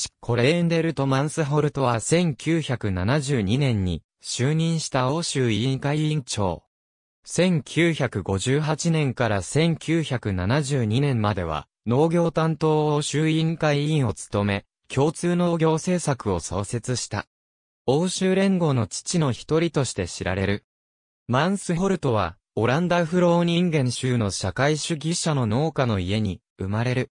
シッコ・レーンデルト・マンスホルトは1972年に就任した欧州委員会委員長。1958年から1972年までは農業担当欧州委員会委員を務め、共通農業政策を創設した。欧州連合の父の一人として知られる。マンスホルトは、オランダフローニンゲン州の社会主義者の農家の家に生まれる。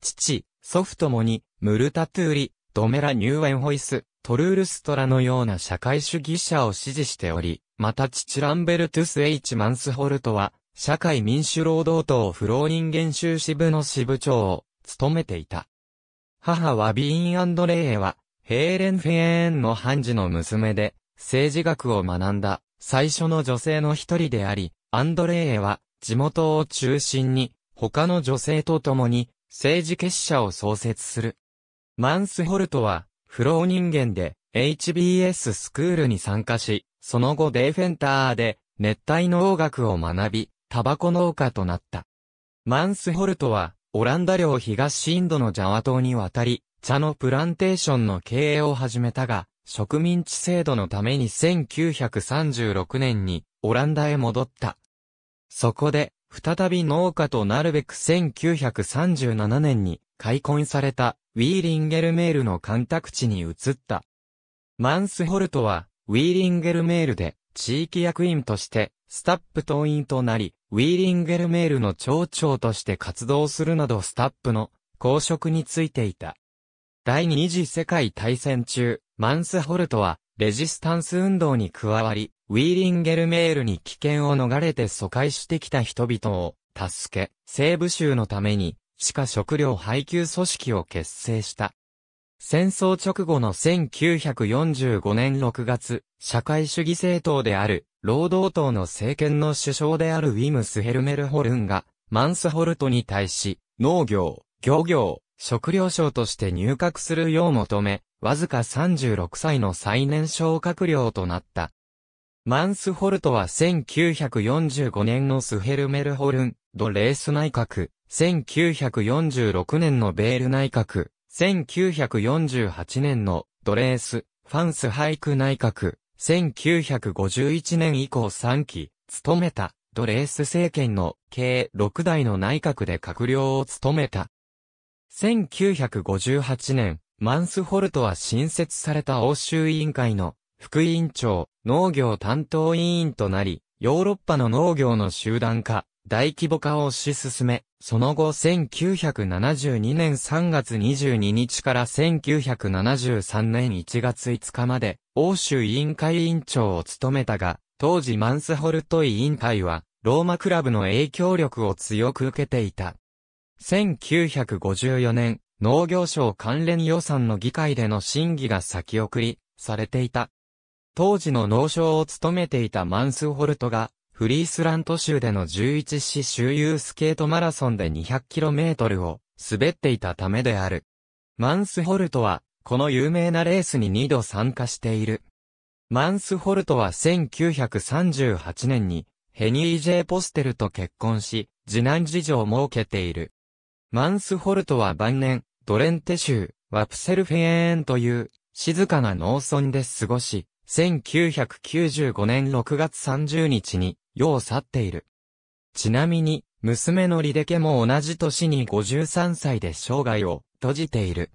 父、祖父ともに、ムルタトゥーリ、ドメラ・ニューエンホイス、トルールストラのような社会主義者を支持しており、また父ランベルトゥス・エイチ・マンスホルトは、社会民主労働党フロー人間州支部の支部長を務めていた。母はビーンアンドレイエは、ヘーレン・フェーンの判事の娘で、政治学を学んだ最初の女性の一人であり、アンドレーエは地元を中心に他の女性と共に政治結社を創設する。マンスホルトは、不老人間で、HBS スクールに参加し、その後デーフェンターで、熱帯農学を学び、タバコ農家となった。マンスホルトは、オランダ領東インドのジャワ島に渡り、茶のプランテーションの経営を始めたが、植民地制度のために1936年にオランダへ戻った。そこで、再び農家となるべく1937年に開墾されたウィーリンゲルメールの干拓地に移った。マンスホルトはウィーリンゲルメールで地域役員としてスタップ党員となり、ウィーリンゲルメールの町長として活動するなどスタップの公職についていた。第二次世界大戦中、マンスホルトはレジスタンス運動に加わり、ウィーリンゲルメールに危険を逃れて疎開してきた人々を助け、西部州のために、地下食料配給組織を結成した。戦争直後の1945年6月、社会主義政党である、労働党の政権の首相であるウィムス・ヘルメルホルンが、マンスホルトに対し、農業、漁業、食料省として入閣するよう求め、わずか36歳の最年少閣僚となった。マンスホルトは1945年のスヘルメルホルン、ドレース内閣、1946年のベール内閣、1948年のドレース、ファンスハイク内閣、1951年以降3期、務めた、ドレース政権の計6代の内閣で閣僚を務めた。1958年、マンスホルトは新設された欧州委員会の副委員長、農業担当委員となり、ヨーロッパの農業の集団化、大規模化を推し進め、その後1972年3月22日から1973年1月5日まで、欧州委員会委員長を務めたが、当時マンスホルト委員会は、ローマクラブの影響力を強く受けていた。1954年、農業省関連予算の議会での審議が先送り、されていた。当時の農省を務めていたマンスホルトが、フリースラント州での11市周遊スケートマラソンで 200km を滑っていたためである。マンスホルトは、この有名なレースに2度参加している。マンスホルトは1938年に、ヘニー・ジェイ・ポステルと結婚し、次男事情を設けている。マンスホルトは晩年、ドレンテ州、ワプセルフェーンという、静かな農村で過ごし、1995年6月30日に、世を去っている。ちなみに、娘のリデケも同じ年に53歳で生涯を閉じている。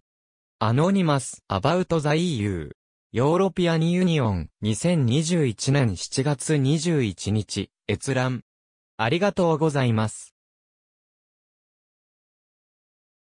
アノニマス・アバウト・ザ・ EU。ヨーロピアニ・ユニオン、2021年7月21日、閲覧。ありがとうございます。